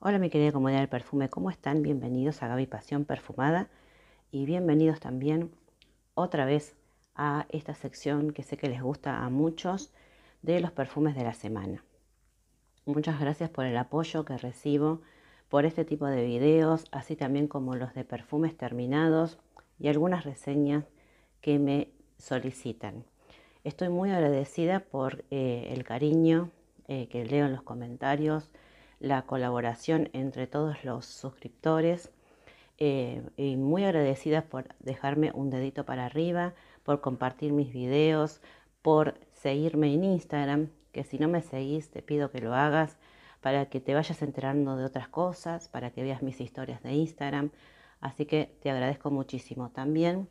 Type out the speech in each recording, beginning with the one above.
Hola mi querida comunidad del perfume, ¿cómo están? Bienvenidos a Gaby Pasión Perfumada y bienvenidos también otra vez a esta sección que sé que les gusta a muchos de los perfumes de la semana. Muchas gracias por el apoyo que recibo por este tipo de videos, así también como los de perfumes terminados y algunas reseñas que me solicitan. Estoy muy agradecida por eh, el cariño eh, que leo en los comentarios, la colaboración entre todos los suscriptores. Eh, y muy agradecida por dejarme un dedito para arriba, por compartir mis videos, por seguirme en Instagram, que si no me seguís te pido que lo hagas para que te vayas enterando de otras cosas, para que veas mis historias de Instagram. Así que te agradezco muchísimo. También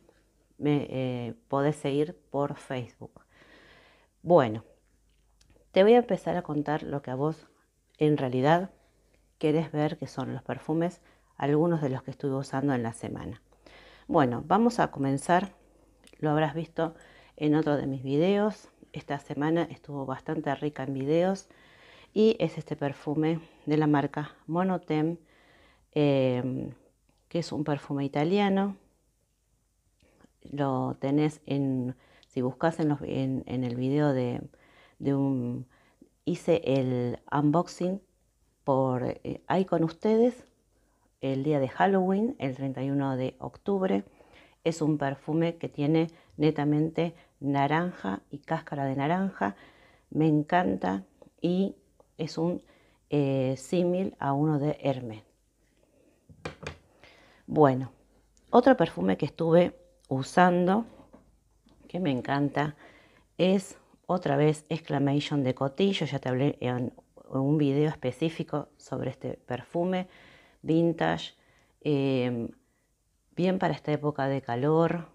me eh, podés seguir por Facebook. Bueno, te voy a empezar a contar lo que a vos en realidad, querés ver qué son los perfumes, algunos de los que estuve usando en la semana. Bueno, vamos a comenzar. Lo habrás visto en otro de mis videos. Esta semana estuvo bastante rica en videos. Y es este perfume de la marca Monotem, em, que es un perfume italiano. Lo tenés en, si buscas en, el video de un hice el unboxing por eh, ahí con ustedes el día de Halloween, el 31 de octubre. Es un perfume que tiene netamente naranja y cáscara de naranja. Me encanta y es un eh, símil a uno de Hermes. Bueno, otro perfume que estuve usando que me encanta es otra vez Exclamation de Cotillo, ya te hablé en un video específico sobre este perfume, vintage, eh, bien para esta época de calor,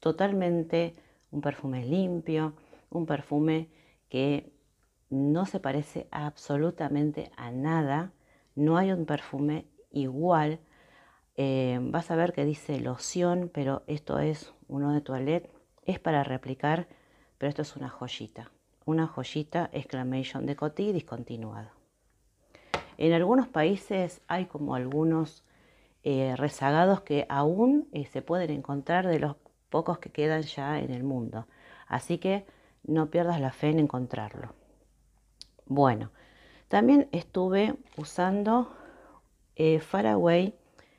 totalmente un perfume limpio, un perfume que no se parece absolutamente a nada, no hay un perfume igual. Eh, vas a ver que dice loción, pero esto es uno de toilette, es para replicar pero esto es una joyita. Una joyita exclamation de Coty discontinuado. En algunos países hay como algunos eh, rezagados que aún eh, se pueden encontrar de los pocos que quedan ya en el mundo. Así que no pierdas la fe en encontrarlo. Bueno, también estuve usando eh, Faraway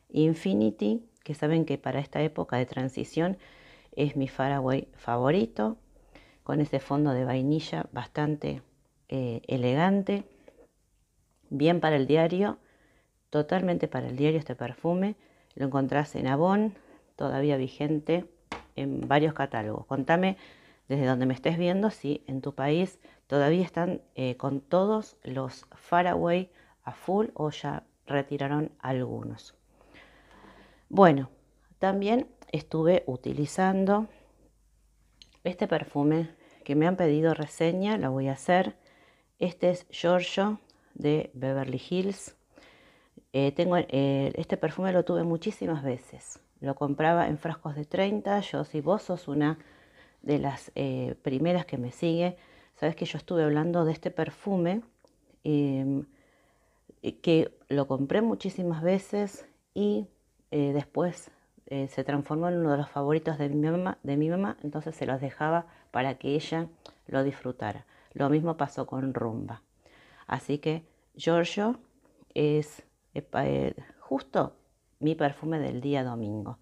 Infinity, que saben que para esta época de transición es mi Faraway favorito con ese fondo de vainilla bastante eh, elegante, bien para el diario, totalmente para el diario este perfume. Lo encontrás en Avon, todavía vigente en varios catálogos. Contame desde donde me estés viendo si en tu país todavía están eh, con todos los Faraway a full o ya retiraron algunos. Bueno, también estuve utilizando este perfume que me han pedido reseña, la voy a hacer. Este es Giorgio de Beverly Hills. Eh, tengo, eh, este perfume lo tuve muchísimas veces. Lo compraba en frascos de 30. Yo, si vos sos una de las eh, primeras que me sigue, sabes que yo estuve hablando de este perfume em, que lo compré muchísimas veces y después eh, se transformó en uno de los favoritos de mi, mamá, de mi mamá, entonces se los dejaba para que ella lo disfrutara. Lo mismo pasó con Rumba. Así que Giorgio es eh, justo mi perfume del día domingo.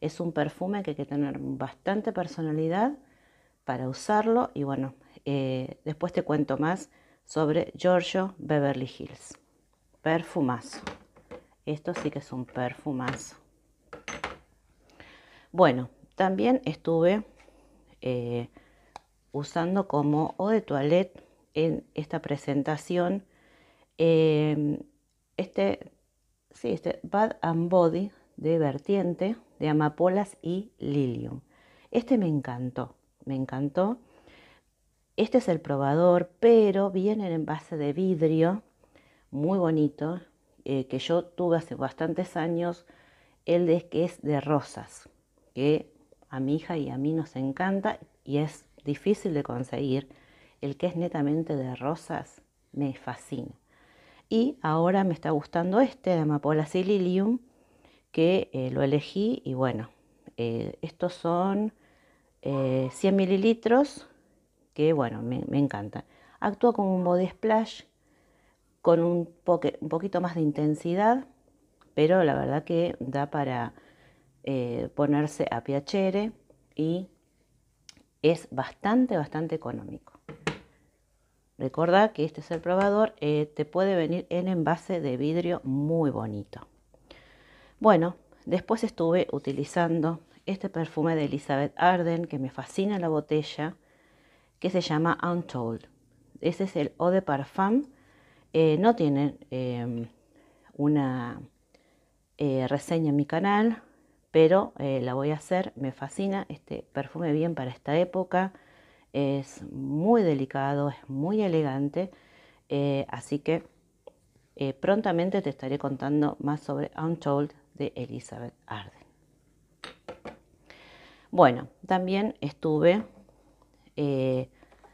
Es un perfume que hay que tener bastante personalidad para usarlo y bueno, eh, después te cuento más sobre Giorgio Beverly Hills. Perfumazo. Esto sí que es un perfumazo. Bueno, también estuve eh, usando como o de toilette en esta presentación em, este, sí, este Bad and Body de Vertiente de Amapolas y Lilium. Este me encantó, me encantó. Este es el probador, pero viene en envase de vidrio, muy bonito, eh, que yo tuve hace bastantes años, el de que es de rosas que a mi hija y a mí nos encanta y es difícil de conseguir. El que es netamente de rosas me fascina. Y ahora me está gustando este de Amapola Sililium, que eh, lo elegí y bueno, eh, estos son 100 eh, mililitros que bueno, me, me encantan. Actúa como un body splash con un, un poquito más de intensidad, pero la verdad que da para eh, ponerse a piacere y es bastante, bastante económico. Recuerda que este es el probador, eh, te puede venir en envase de vidrio muy bonito. Bueno, después estuve utilizando este perfume de Elizabeth Arden, que me fascina la botella, que se llama Untold. Ese es el eau de parfum. Eh, no tienen una reseña en mi canal, pero eh, la voy a hacer, me fascina este perfume bien para esta época, es muy delicado, es muy elegante, eh, así que eh, prontamente te estaré contando más sobre Untold de Elizabeth Arden. Bueno, también estuve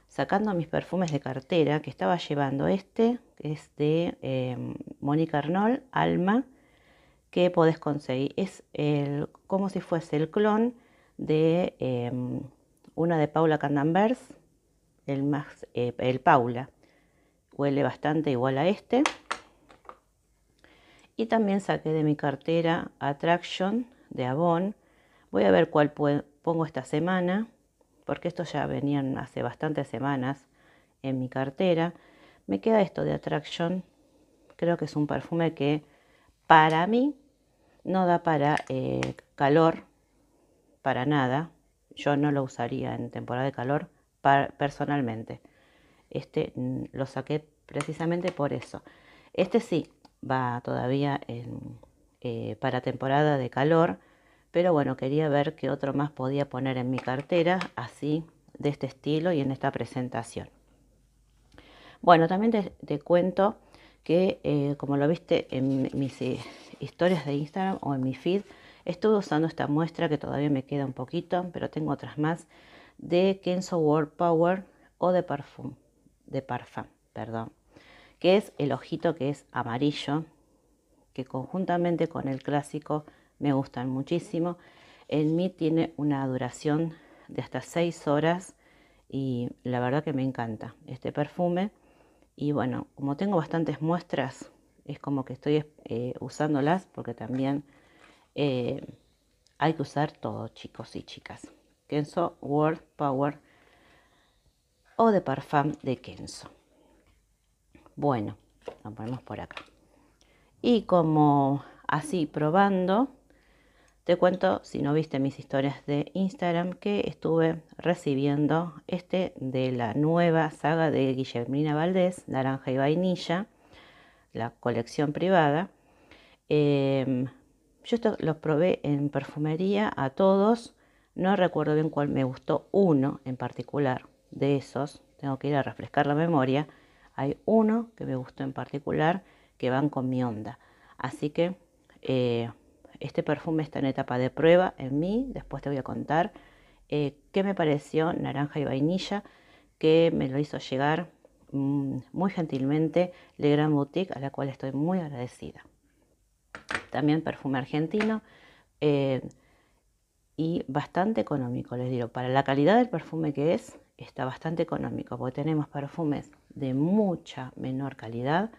sacando mis perfumes de cartera que estaba llevando este, que es de Mónica Arnold, Alma, que podés conseguir. Es el, como si fuese el clon de em, una de Paula Candambers, el, más, eh, el Paula. Huele bastante igual a este. Y también saqué de mi cartera Attraction de Avon. Voy a ver cuál pongo esta semana, porque estos ya venían hace bastantes semanas en mi cartera. Me queda esto de Attraction. Creo que es un perfume que para mí no da para eh, calor, para nada. Yo no lo usaría en temporada de calor personalmente. Este mm, lo saqué precisamente por eso. Este sí va todavía eh, para temporada de calor, pero bueno, quería ver qué otro más podía poner en mi cartera, así de este estilo y en esta presentación. Bueno, también te, cuento que, eh, como lo viste en mis, historias de Instagram o en mi feed. Estuve usando esta muestra que todavía me queda un poquito, pero tengo otras más de Kenzo World Power o de Parfum, de Parfum, perdón, que es el ojito que es amarillo, que conjuntamente con el clásico me gustan muchísimo. En mí tiene una duración de hasta 6 horas y la verdad que me encanta este perfume. Y bueno, como tengo bastantes muestras, es como que estoy eh, usándolas porque también eh, hay que usar todo, chicos y chicas. Kenzo World Power o de Parfum de Kenzo. Bueno, lo ponemos por acá. Y como así probando, te cuento, si no viste mis historias de Instagram, que estuve recibiendo este de la nueva saga de Guillermina Valdés, Naranja y Vainilla la colección privada. Em, yo los probé en perfumería a todos. No recuerdo bien cuál me gustó uno en particular de esos. Tengo que ir a refrescar la memoria. Hay uno que me gustó en particular que van con mi onda. Así que eh, este perfume está en etapa de prueba en mí. Después te voy a contar eh, qué me pareció naranja y vainilla que me lo hizo llegar Mm, muy gentilmente Gran Boutique, a la cual estoy muy agradecida. También perfume argentino eh, y bastante económico, les digo. Para la calidad del perfume que es, está bastante económico, porque tenemos perfumes de mucha menor calidad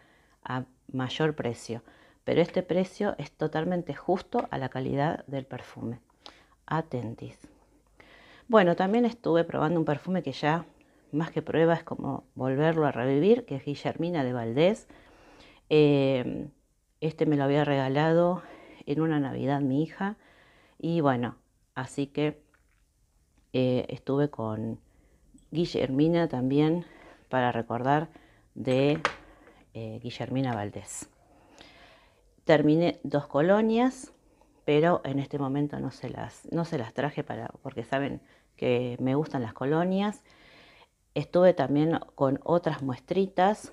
a mayor precio. Pero este precio es totalmente justo a la calidad del perfume. Atentis. Bueno, también estuve probando un perfume que ya más que prueba es como volverlo a revivir, que es Guillermina de Valdés. Eh, este me lo había regalado en una Navidad mi hija y bueno, así que eh, estuve con Guillermina también para recordar de eh, Guillermina Valdés. Terminé dos colonias, pero en este momento no se las, no se las traje para, porque saben que me gustan las colonias Estuve también con otras muestritas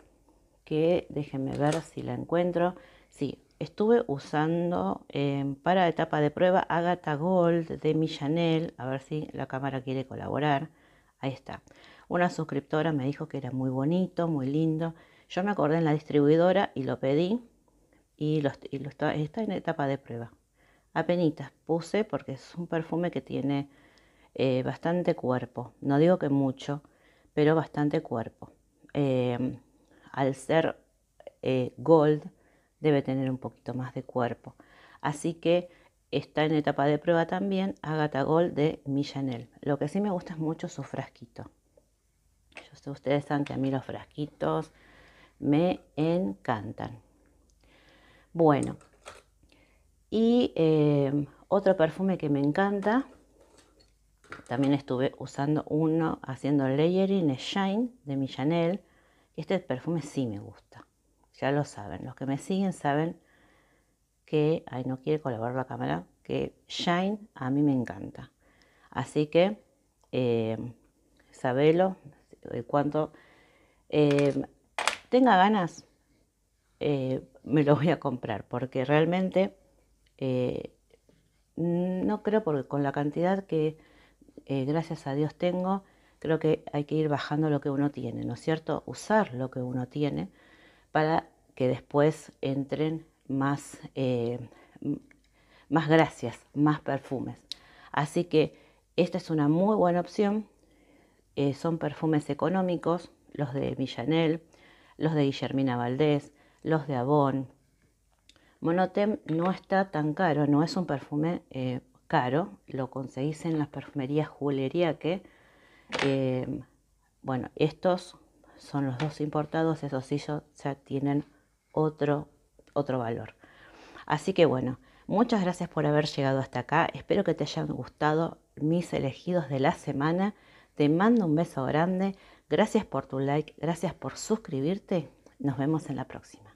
que déjenme ver si la encuentro. Sí, estuve usando em, para etapa de prueba Agatha Gold de mi A ver si la cámara quiere colaborar. Ahí está. Una suscriptora me dijo que era muy bonito, muy lindo. Yo me acordé en la distribuidora y lo pedí y, está, en etapa de prueba. Apenitas puse porque es un perfume que tiene eh, bastante cuerpo. No digo que mucho, pero bastante cuerpo. Em, al ser eh, gold, debe tener un poquito más de cuerpo. Así que está en etapa de prueba también Agatha Gold de Millanel. Lo que sí me gusta es mucho su frasquito. Yo sé, ustedes saben que a mí los frasquitos me encantan. Bueno, y em, otro perfume que me encanta también estuve usando uno haciendo layering shine de mi Chanel. Este perfume sí me gusta. Ya lo saben. Los que me siguen saben que, ay, no quiere colaborar la cámara, que shine a mí me encanta. Así que, eh, sabelo sabelo, cuanto eh, tenga ganas, eh, me lo voy a comprar, porque realmente no creo, porque con la cantidad que eh, gracias a Dios tengo, creo que hay que ir bajando lo que uno tiene, ¿no es cierto? Usar lo que uno tiene para que después entren más, eh, más gracias, más perfumes. Así que esta es una muy buena opción. Eh, son perfumes económicos, los de Villanel, los de Guillermina Valdés, los de Avon. Monotem no está tan caro, no es un perfume caro, lo conseguís en las perfumerías Julería que, eh, bueno, estos son los dos importados, esos sí ya tienen otro, otro valor. Así que bueno, muchas gracias por haber llegado hasta acá, espero que te hayan gustado mis elegidos de la semana, te mando un beso grande, gracias por tu like, gracias por suscribirte, nos vemos en la próxima.